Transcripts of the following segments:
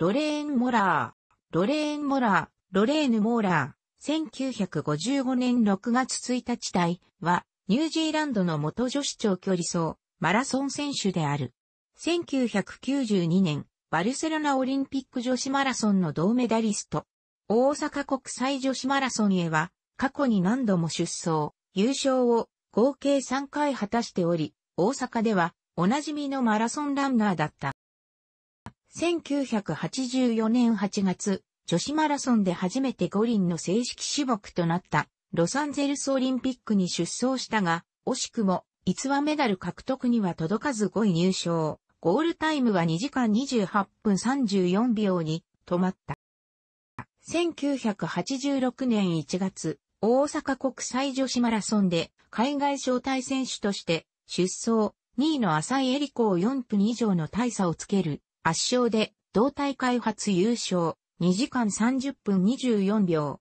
ロレーン・モラー、ロレーン・モラー、ロレーヌ・モーラー、1955年6月1日台は、ニュージーランドの元女子長距離走、マラソン選手である。1992年、バルセロナオリンピック女子マラソンの銅メダリスト。大阪国際女子マラソンへは、過去に何度も出走、優勝を合計3回果たしており、大阪ではおなじみのマラソンランナーだった。1984年8月、女子マラソンで初めて五輪の正式種目となったロサンゼルスオリンピックに出走したが、惜しくも逸話メダル獲得には届かず5位入賞。ゴールタイムは2時間28分34秒に止まった。1986年1月、大阪国際女子マラソンで海外招待選手として出走2位の浅井恵里子を4分以上の大差をつける圧勝で、同大会初優勝、2時間30分24秒。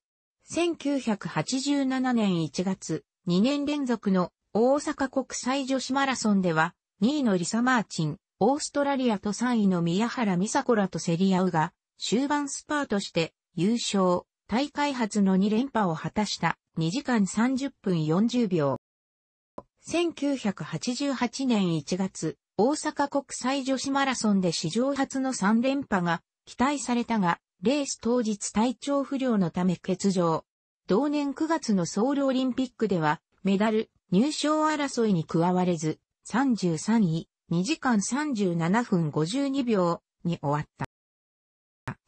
1987年1月、2年連続の大阪国際女子マラソンでは、2位のリサ・マーチン、オーストラリアと3位の宮原美佐子らと競り合うが、終盤スパートして優勝、大会初の2連覇を果たした2時間30分40秒。1988年1月、大阪国際女子マラソンで史上初の3連覇が期待されたが、レース当日体調不良のため欠場。同年9月のソウルオリンピックでは、メダル、入賞争いに加われず、33位、2時間37分52秒に終わった。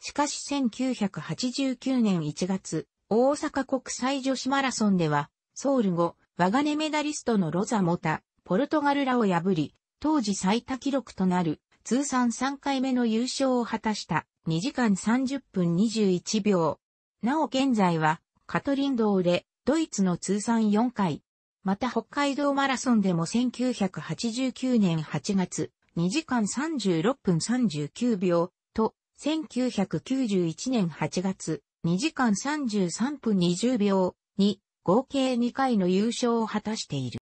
しかし1989年1月、大阪国際女子マラソンでは、ソウル後、我がネメダリストのロザモタ、ポルトガルらを破り、当時最多記録となる通算3回目の優勝を果たした2時間30分21秒。なお現在はカトリンドーレ、ドイツの通算4回。また北海道マラソンでも1989年8月2時間36分39秒と1991年8月2時間33分20秒に合計2回の優勝を果たしている。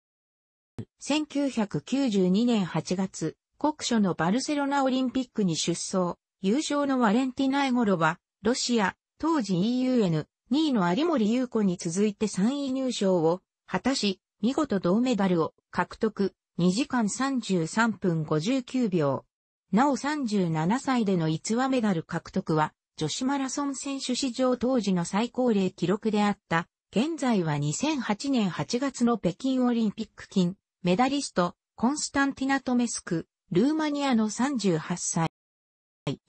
1992年8月、国書のバルセロナオリンピックに出走、優勝のワレンティナ・エゴロは、ロシア、当時 EUN、2位の有森優子に続いて3位入賞を果たし、見事銅メダルを獲得、2時間33分59秒。なお37歳での逸話メダル獲得は、女子マラソン選手史上当時の最高齢記録であった。現在は2008年8月の北京オリンピック金、メダリスト、コンスタンティナトメスク、ルーマニアの38歳。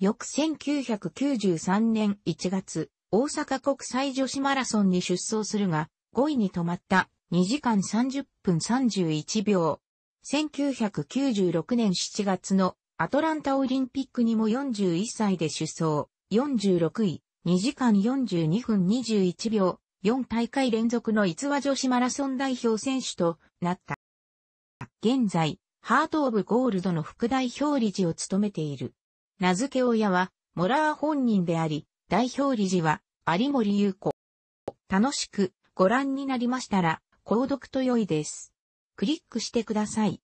翌1993年1月、大阪国際女子マラソンに出走するが、5位に止まった2時間30分31秒。1996年7月のアトランタオリンピックにも41歳で出走、46位、2時間42分21秒、4大会連続の逸話女子マラソン代表選手となった。現在、ハート・オブ・ゴールドの副代表理事を務めている。名付け親は、モラー本人であり、代表理事は、有森優子。楽しくご覧になりましたら、購読と良いです。クリックしてください。